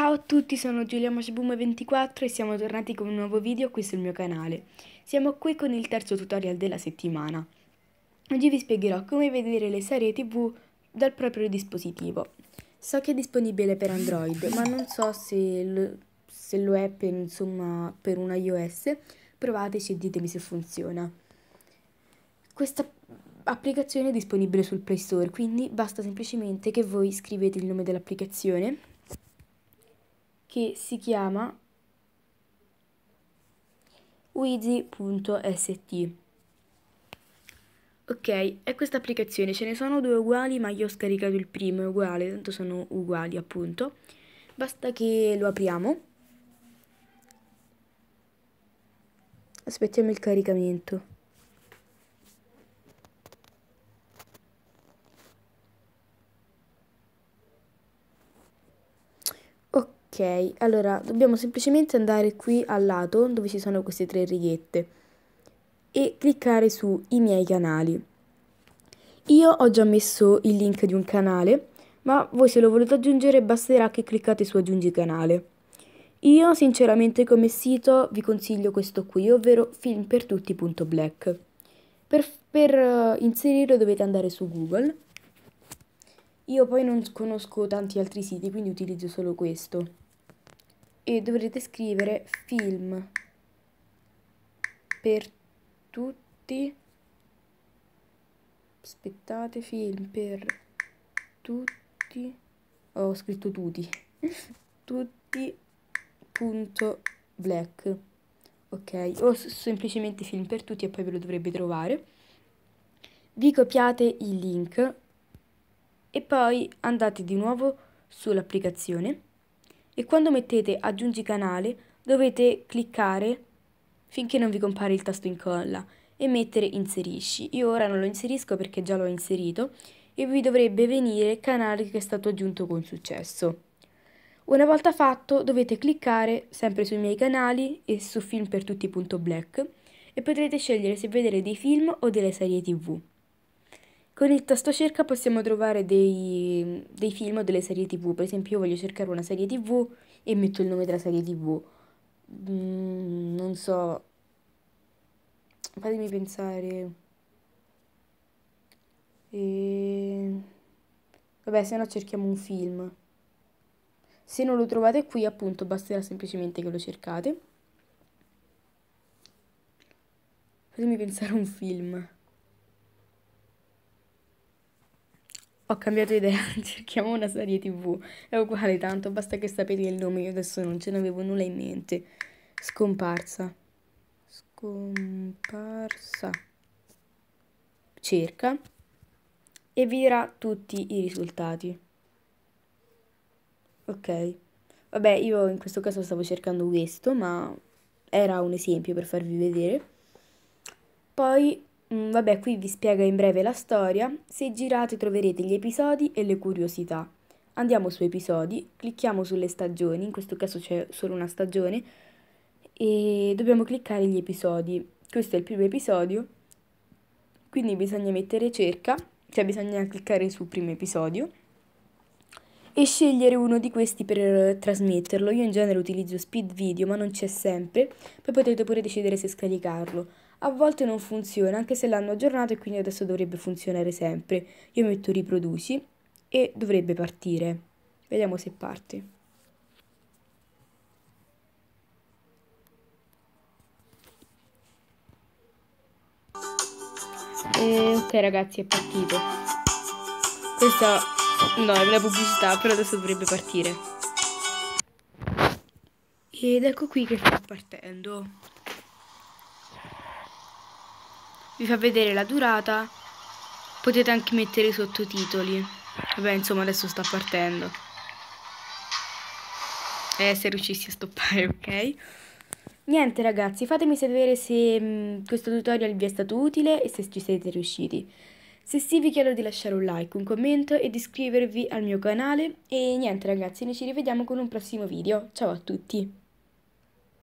Ciao a tutti, sono Giulia Mashboom24 e siamo tornati con un nuovo video qui sul mio canale. Siamo qui con il terzo tutorial della settimana. Oggi vi spiegherò come vedere le serie tv dal proprio dispositivo. So che è disponibile per Android, ma non so se lo, se lo è per, insomma, per un iOS. Provateci e ditemi se funziona. Questa applicazione è disponibile sul Play Store, quindi basta semplicemente che voi scrivete il nome dell'applicazione che si chiama wheezy.st. Ok, è questa applicazione, ce ne sono due uguali ma io ho scaricato il primo, è uguale, tanto sono uguali appunto. Basta che lo apriamo. Aspettiamo il caricamento. Ok, allora dobbiamo semplicemente andare qui al lato dove ci sono queste tre righette e cliccare su i miei canali. Io ho già messo il link di un canale, ma voi se lo volete aggiungere basterà che cliccate su aggiungi canale. Io sinceramente come sito vi consiglio questo qui, ovvero filmpertutti.black. Per, per uh, inserirlo dovete andare su Google io poi non conosco tanti altri siti, quindi utilizzo solo questo. E dovrete scrivere film per tutti. Aspettate, film per tutti. Oh, ho scritto tutti. tutti.black. Ok, o semplicemente film per tutti e poi ve lo dovrebbe trovare. Vi copiate il link e poi andate di nuovo sull'applicazione e quando mettete aggiungi canale dovete cliccare finché non vi compare il tasto incolla e mettere inserisci. Io ora non lo inserisco perché già l'ho inserito e vi dovrebbe venire il canale che è stato aggiunto con successo. Una volta fatto dovete cliccare sempre sui miei canali e su film per tutti.black e potrete scegliere se vedere dei film o delle serie tv. Con il tasto cerca possiamo trovare dei, dei film o delle serie tv, per esempio io voglio cercare una serie tv e metto il nome della serie tv. Mm, non so, fatemi pensare. E... Vabbè, se no cerchiamo un film. Se non lo trovate qui, appunto, basterà semplicemente che lo cercate. Fatemi pensare a un film. Ho cambiato idea, cerchiamo una serie tv. È uguale tanto, basta che sapete il nome, io adesso non ce n'avevo nulla in mente. Scomparsa. Scomparsa. Cerca. E vi dirà tutti i risultati. Ok. Vabbè, io in questo caso stavo cercando questo, ma era un esempio per farvi vedere. Poi Mm, vabbè, qui vi spiega in breve la storia. Se girate troverete gli episodi e le curiosità. Andiamo su episodi, clicchiamo sulle stagioni, in questo caso c'è solo una stagione, e dobbiamo cliccare gli episodi. Questo è il primo episodio, quindi bisogna mettere cerca, cioè bisogna cliccare su primo episodio e scegliere uno di questi per trasmetterlo. Io in genere utilizzo speed video, ma non c'è sempre, poi potete pure decidere se scaricarlo a volte non funziona, anche se l'hanno aggiornato e quindi adesso dovrebbe funzionare sempre. Io metto riproduci e dovrebbe partire. Vediamo se parte. E, eh, ok ragazzi è partito. Questa no, è una pubblicità, però adesso dovrebbe partire. Ed ecco qui che sta partendo vi fa vedere la durata, potete anche mettere i sottotitoli. Vabbè, insomma, adesso sta partendo. Eh, se riuscissi a stoppare, ok? Niente ragazzi, fatemi sapere se mh, mm, questo tutorial vi è stato utile e se ci siete riusciti. Se sì vi chiedo di lasciare un like, un commento e di iscrivervi al mio canale e niente ragazzi, noi ci rivediamo con un prossimo video. Ciao a tutti!